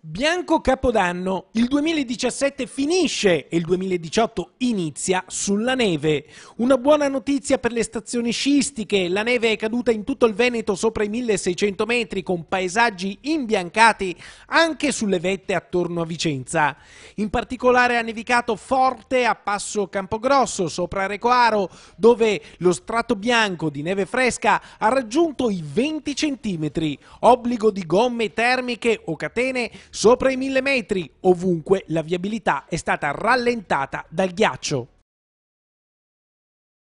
Bianco Capodanno, il 2017 finisce e il 2018 inizia sulla neve. Una buona notizia per le stazioni sciistiche, la neve è caduta in tutto il Veneto sopra i 1600 metri con paesaggi imbiancati anche sulle vette attorno a Vicenza. In particolare ha nevicato forte a Passo Campogrosso sopra Recoaro dove lo strato bianco di neve fresca ha raggiunto i 20 cm. Obbligo di gomme termiche o catene sopra i 1000 metri, ovunque la viabilità è stata rallentata dal ghiaccio.